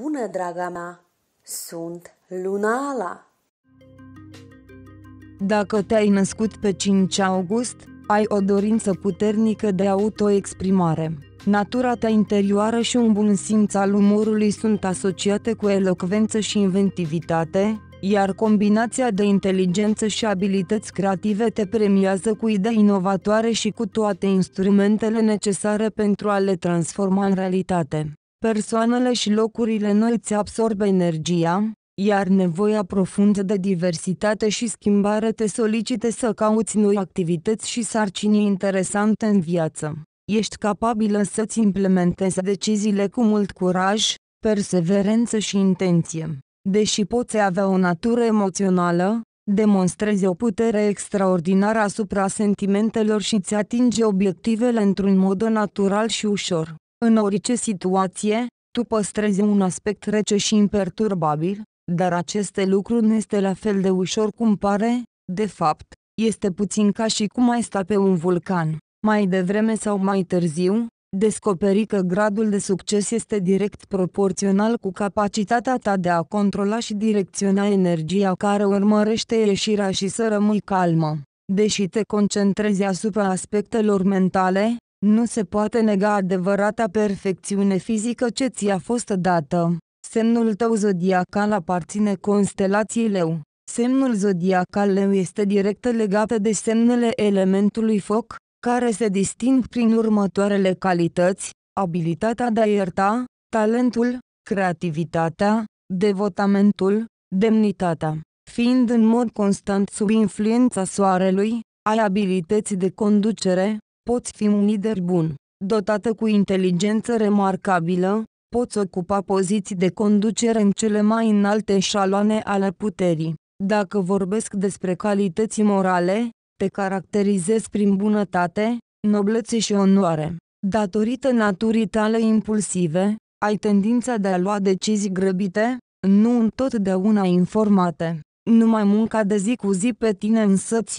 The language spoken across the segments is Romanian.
bună, draga mea! Sunt Lunala! Dacă te-ai născut pe 5 august, ai o dorință puternică de autoexprimare. Natura ta interioară și un bun simț al umorului sunt asociate cu elocvență și inventivitate, iar combinația de inteligență și abilități creative te premiază cu idei inovatoare și cu toate instrumentele necesare pentru a le transforma în realitate. Persoanele și locurile noi îți absorbe energia, iar nevoia profundă de diversitate și schimbare te solicită să cauți noi activități și sarcini interesante în viață. Ești capabilă să-ți implementezi deciziile cu mult curaj, perseverență și intenție. Deși poți avea o natură emoțională, demonstrezi o putere extraordinară asupra sentimentelor și îți atinge obiectivele într-un mod natural și ușor. În orice situație, tu păstrezi un aspect rece și imperturbabil, dar acest lucru nu este la fel de ușor cum pare, de fapt, este puțin ca și cum ai sta pe un vulcan. Mai devreme sau mai târziu, descoperi că gradul de succes este direct proporțional cu capacitatea ta de a controla și direcționa energia care urmărește ieșirea și să rămâi calmă. Deși te concentrezi asupra aspectelor mentale, nu se poate nega adevărata perfecțiune fizică ce ți-a fost dată. Semnul tău zodiacal aparține constelației leu. Semnul zodiacal leu este direct legat de semnele elementului foc, care se disting prin următoarele calități, abilitatea de a ierta, talentul, creativitatea, devotamentul, demnitatea. Fiind în mod constant sub influența soarelui, ai abilități de conducere, poți fi un lider bun, dotată cu inteligență remarcabilă, poți ocupa poziții de conducere în cele mai înalte șaloane ale puterii. Dacă vorbesc despre calități morale, te caracterizezi prin bunătate, noblețe și onoare. Datorită naturii tale impulsive, ai tendința de a lua decizii grăbite, nu întotdeauna informate. Numai munca de zi cu zi pe tine însăți,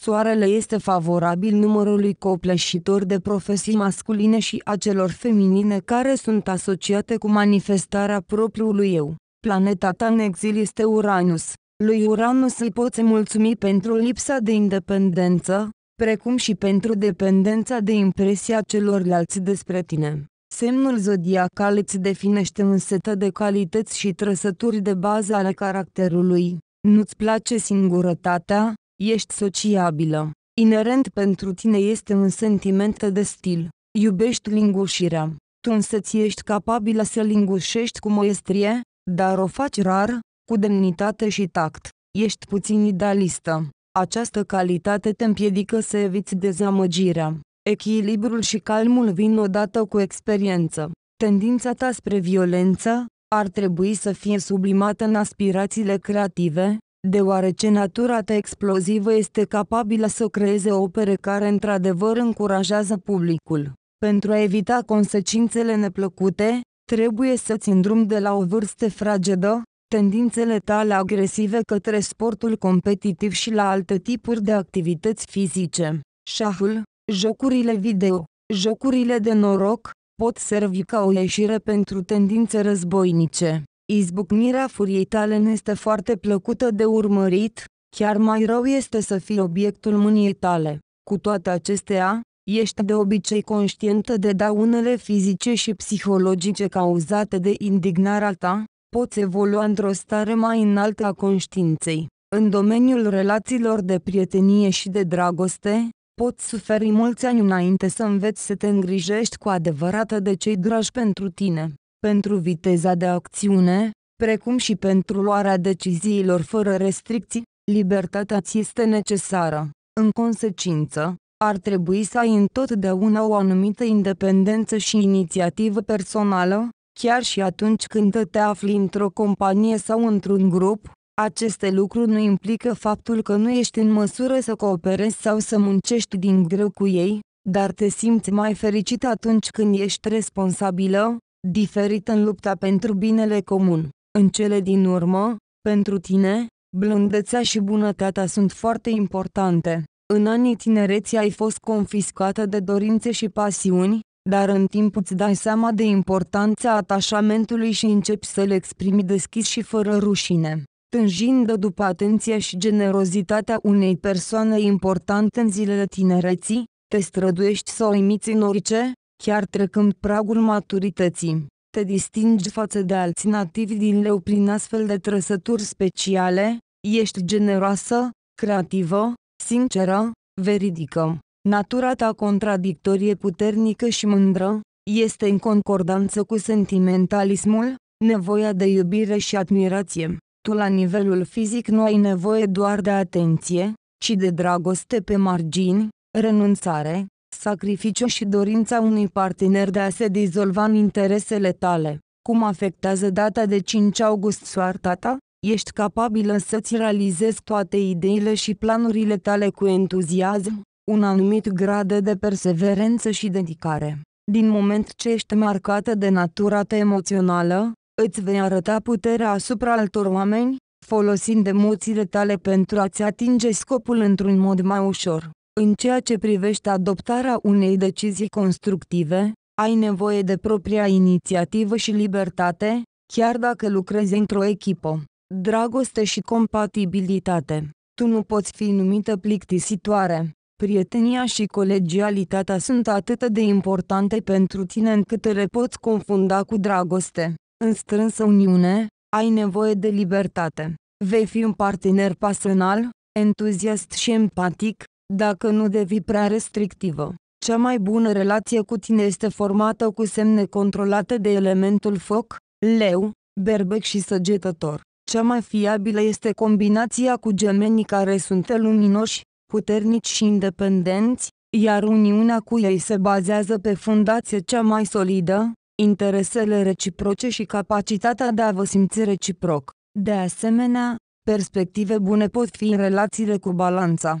soarele este favorabil numărului copleșitor de profesii masculine și a celor feminine care sunt asociate cu manifestarea propriului eu. Planeta ta în exil este Uranus. Lui Uranus îi poți mulțumi pentru lipsa de independență, precum și pentru dependența de impresia celorlalți despre tine. Semnul zodiacal îți definește un set de calități și trăsături de bază ale caracterului. Nu-ți place singurătatea, Ești sociabilă. Inerent pentru tine este un sentiment de stil. Iubești lingușirea. Tu însă ți ești capabilă să lingușești cu maestrie, dar o faci rar, cu demnitate și tact. Ești puțin idealistă. Această calitate te împiedică să eviți dezamăgirea. Echilibrul și calmul vin odată cu experiență. Tendința ta spre violență ar trebui să fie sublimată în aspirațiile creative, deoarece natura ta explozivă este capabilă să creeze opere care într-adevăr încurajează publicul. Pentru a evita consecințele neplăcute, trebuie să-ți drum de la o vârstă fragedă, tendințele tale agresive către sportul competitiv și la alte tipuri de activități fizice. Șahul, jocurile video, jocurile de noroc, pot servi ca o ieșire pentru tendințe războinice. Izbucnirea furiei tale nu este foarte plăcută de urmărit, chiar mai rău este să fii obiectul mâniei tale. Cu toate acestea, ești de obicei conștientă de daunele fizice și psihologice cauzate de indignarea ta, poți evolua într-o stare mai înaltă a conștiinței. În domeniul relațiilor de prietenie și de dragoste, poți suferi mulți ani înainte să înveți să te îngrijești cu adevărat de cei dragi pentru tine pentru viteza de acțiune, precum și pentru luarea deciziilor fără restricții, libertatea ți este necesară. În consecință, ar trebui să ai întotdeauna o anumită independență și inițiativă personală, chiar și atunci când te afli într-o companie sau într-un grup, aceste lucruri nu implică faptul că nu ești în măsură să cooperezi sau să muncești din greu cu ei, dar te simți mai fericit atunci când ești responsabilă, diferit în lupta pentru binele comun. În cele din urmă, pentru tine, blândețea și bunătatea sunt foarte importante. În anii tinereții ai fost confiscată de dorințe și pasiuni, dar în timp îți dai seama de importanța atașamentului și începi să-l exprimi deschis și fără rușine. Tânjind după atenția și generozitatea unei persoane importante în zilele tinereții, te străduiești să o imiți în orice, Chiar trecând pragul maturității, te distingi față de alții nativi din leu prin astfel de trăsături speciale, ești generoasă, creativă, sinceră, veridică. Natura ta contradictorie puternică și mândră, este în concordanță cu sentimentalismul, nevoia de iubire și admirație. Tu la nivelul fizic nu ai nevoie doar de atenție, ci de dragoste pe margini, renunțare, sacrificiu și dorința unui partener de a se dizolva în interesele tale. Cum afectează data de 5 august soarta ta? Ești capabilă să-ți realizezi toate ideile și planurile tale cu entuziasm, un anumit grad de perseverență și dedicare. Din moment ce ești marcată de natura ta emoțională, îți vei arăta puterea asupra altor oameni, folosind emoțiile tale pentru a-ți atinge scopul într-un mod mai ușor. În ceea ce privește adoptarea unei decizii constructive, ai nevoie de propria inițiativă și libertate, chiar dacă lucrezi într-o echipă. Dragoste și compatibilitate. Tu nu poți fi numită plictisitoare. Prietenia și colegialitatea sunt atât de importante pentru tine încât le poți confunda cu dragoste. În strânsă uniune, ai nevoie de libertate. Vei fi un partener pasional, entuziast și empatic, dacă nu devii prea restrictivă, cea mai bună relație cu tine este formată cu semne controlate de elementul foc, leu, berbec și săgetător. Cea mai fiabilă este combinația cu gemenii care sunt luminoși, puternici și independenți, iar uniunea cu ei se bazează pe fundație cea mai solidă, interesele reciproce și capacitatea de a vă simți reciproc. De asemenea, perspective bune pot fi în relațiile cu balanța.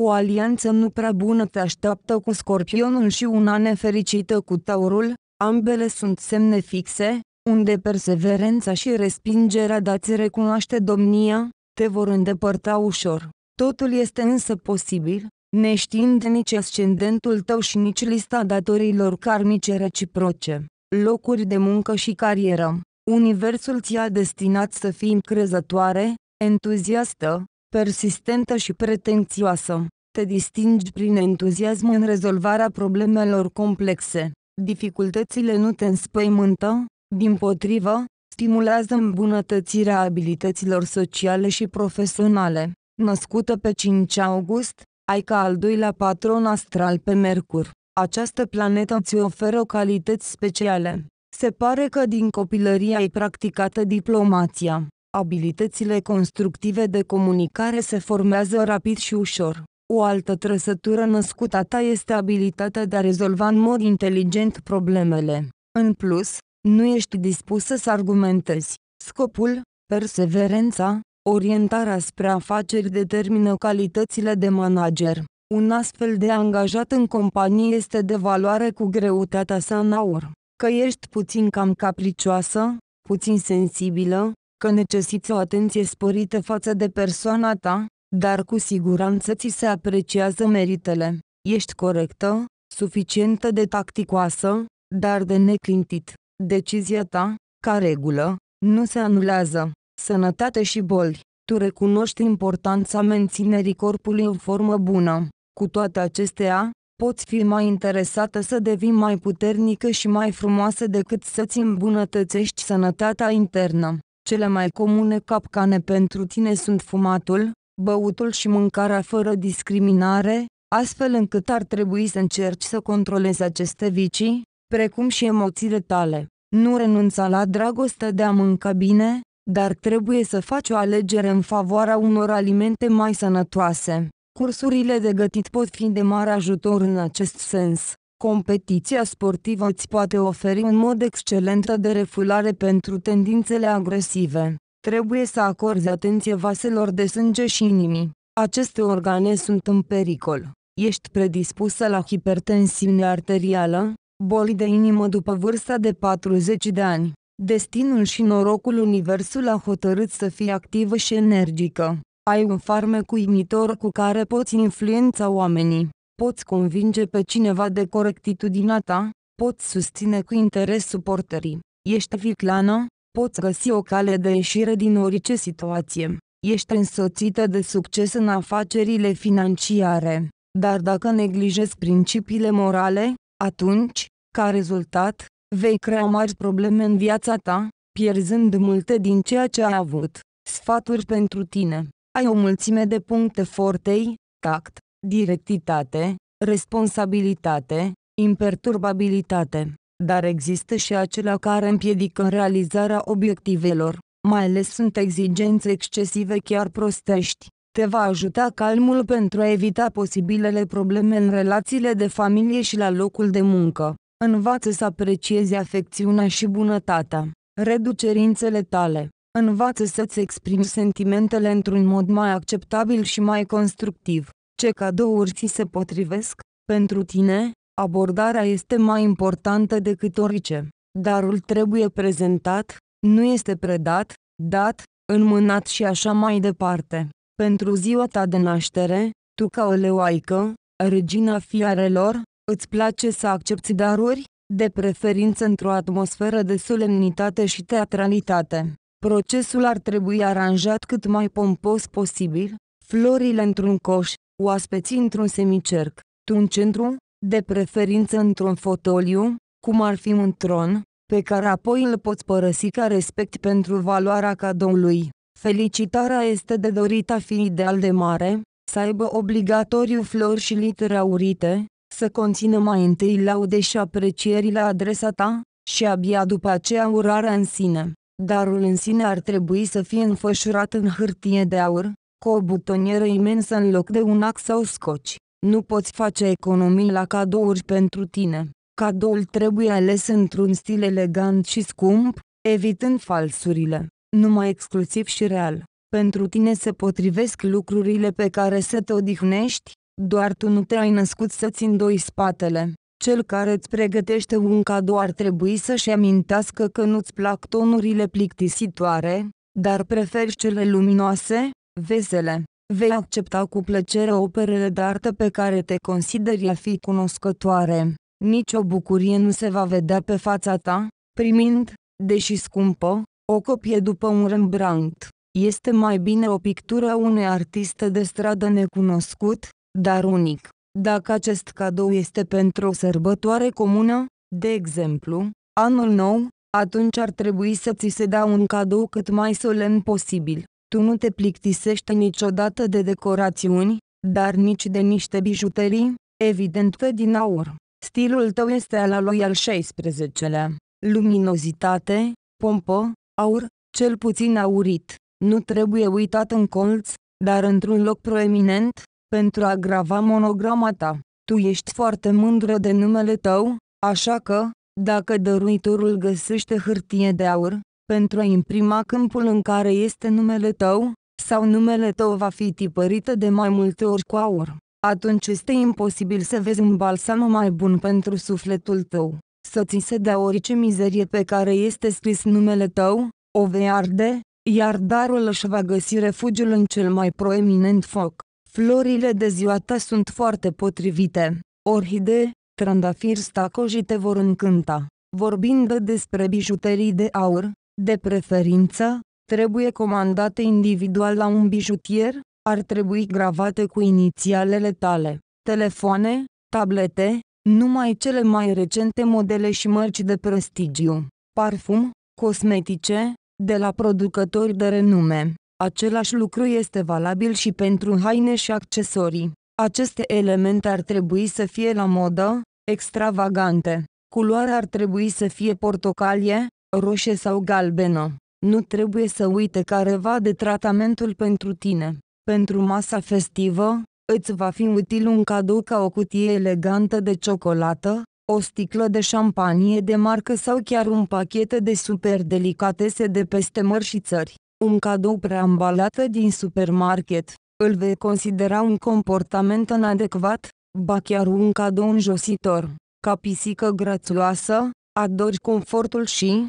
o alianță nu prea bună te așteaptă cu scorpionul și una nefericită cu taurul, ambele sunt semne fixe, unde perseverența și respingerea dați recunoaște domnia, te vor îndepărta ușor. Totul este însă posibil, neștiind nici ascendentul tău și nici lista datorilor karmice reciproce, locuri de muncă și carieră. Universul ți-a destinat să fii încrezătoare, entuziastă, persistentă și pretențioasă. Te distingi prin entuziasm în rezolvarea problemelor complexe. Dificultățile nu te înspăimântă, din potrivă, stimulează îmbunătățirea abilităților sociale și profesionale. Născută pe 5 august, ai ca al doilea patron astral pe Mercur. Această planetă îți oferă calități speciale. Se pare că din copilărie ai practicată diplomația. Abilitățile constructive de comunicare se formează rapid și ușor. O altă trăsătură născută a ta este abilitatea de a rezolva în mod inteligent problemele. În plus, nu ești dispusă să argumentezi. Scopul, perseverența, orientarea spre afaceri determină calitățile de manager. Un astfel de angajat în companie este de valoare cu greutatea sa în aur. Că ești puțin cam capricioasă, puțin sensibilă, că necesiți o atenție sporită față de persoana ta, dar cu siguranță ți se apreciază meritele. Ești corectă, suficientă de tacticoasă, dar de neclintit. Decizia ta, ca regulă, nu se anulează. Sănătate și boli. Tu recunoști importanța menținerii corpului în formă bună. Cu toate acestea, poți fi mai interesată să devii mai puternică și mai frumoasă decât să-ți îmbunătățești sănătatea internă. Cele mai comune capcane pentru tine sunt fumatul, băutul și mâncarea fără discriminare, astfel încât ar trebui să încerci să controlezi aceste vicii, precum și emoțiile tale. Nu renunța la dragostea de a mânca bine, dar trebuie să faci o alegere în favoarea unor alimente mai sănătoase. Cursurile de gătit pot fi de mare ajutor în acest sens. Competiția sportivă îți poate oferi un mod excelent de refulare pentru tendințele agresive. Trebuie să acorzi atenție vaselor de sânge și inimii. Aceste organe sunt în pericol. Ești predispusă la hipertensiune arterială, boli de inimă după vârsta de 40 de ani. Destinul și norocul universul a hotărât să fii activă și energică. Ai un farmec uimitor cu care poți influența oamenii poți convinge pe cineva de corectitudinea ta, poți susține cu interes suporterii, ești viclană, poți găsi o cale de ieșire din orice situație, ești însoțită de succes în afacerile financiare, dar dacă neglijezi principiile morale, atunci, ca rezultat, vei crea mari probleme în viața ta, pierzând multe din ceea ce ai avut. Sfaturi pentru tine. Ai o mulțime de puncte fortei, tact, directitate, responsabilitate, imperturbabilitate. Dar există și acelea care împiedică realizarea obiectivelor, mai ales sunt exigențe excesive chiar prostești. Te va ajuta calmul pentru a evita posibilele probleme în relațiile de familie și la locul de muncă. Învață să apreciezi afecțiunea și bunătatea. Reducerințele tale. Învață să-ți exprimi sentimentele într-un mod mai acceptabil și mai constructiv ce cadouri ți se potrivesc, pentru tine, abordarea este mai importantă decât orice. Darul trebuie prezentat, nu este predat, dat, înmânat și așa mai departe. Pentru ziua ta de naștere, tu ca o leoaică, regina fiarelor, îți place să accepti daruri, de preferință într-o atmosferă de solemnitate și teatralitate. Procesul ar trebui aranjat cât mai pompos posibil, florile într-un coș, oaspeți într-un semicerc, în centru, de preferință într-un fotoliu, cum ar fi un tron, pe care apoi îl poți părăsi ca respect pentru valoarea cadoului. Felicitarea este de dorit a fi ideal de mare, să aibă obligatoriu flori și litere aurite, să conțină mai întâi laude și aprecieri la adresa ta, și abia după aceea urarea în sine. Darul în sine ar trebui să fie înfășurat în hârtie de aur, cu o butonieră imensă în loc de un ax sau scoci. Nu poți face economii la cadouri pentru tine. Cadoul trebuie ales într-un stil elegant și scump, evitând falsurile, numai exclusiv și real. Pentru tine se potrivesc lucrurile pe care să te odihnești, doar tu nu te-ai născut să-ți îndoi spatele. Cel care îți pregătește un cadou ar trebui să-și amintească că nu-ți plac tonurile plictisitoare, dar preferi cele luminoase, Vesele, vei accepta cu plăcere operele de artă pe care te consideri a fi cunoscătoare. Nici o bucurie nu se va vedea pe fața ta, primind, deși scumpă, o copie după un Rembrandt. Este mai bine o pictură a unei artiste de stradă necunoscut, dar unic. Dacă acest cadou este pentru o sărbătoare comună, de exemplu, anul nou, atunci ar trebui să ți se dea un cadou cât mai solemn posibil. Tu nu te plictisești niciodată de decorațiuni, dar nici de niște bijuterii, evident că din aur. Stilul tău este al lui al 16-lea. Luminozitate, pompă, aur, cel puțin aurit. Nu trebuie uitat în colț, dar într-un loc proeminent, pentru a grava monograma ta. Tu ești foarte mândră de numele tău, așa că, dacă dăruitorul găsește hârtie de aur, pentru a imprima câmpul în care este numele tău, sau numele tău va fi tipărită de mai multe ori cu aur. Atunci este imposibil să vezi un balsam mai bun pentru sufletul tău. Să ți se dea orice mizerie pe care este scris numele tău, o vei arde, iar darul își va găsi refugiul în cel mai proeminent foc. Florile de ziua ta sunt foarte potrivite. Orhidee, trandafiri stacojite vor încânta. Vorbind despre bijuterii de aur, de preferință, trebuie comandate individual la un bijutier, ar trebui gravate cu inițialele tale. Telefoane, tablete, numai cele mai recente modele și mărci de prestigiu. Parfum, cosmetice, de la producători de renume. Același lucru este valabil și pentru haine și accesorii. Aceste elemente ar trebui să fie la modă, extravagante. Culoarea ar trebui să fie portocalie, roșie sau galbenă. Nu trebuie să uite careva de tratamentul pentru tine. Pentru masa festivă, îți va fi util un cadou ca o cutie elegantă de ciocolată, o sticlă de șampanie de marcă sau chiar un pachet de super delicatese de peste mări și țări. Un cadou preambalată din supermarket, îl vei considera un comportament inadecvat, ba chiar un cadou înjositor. Ca pisică grațioasă, adori confortul și,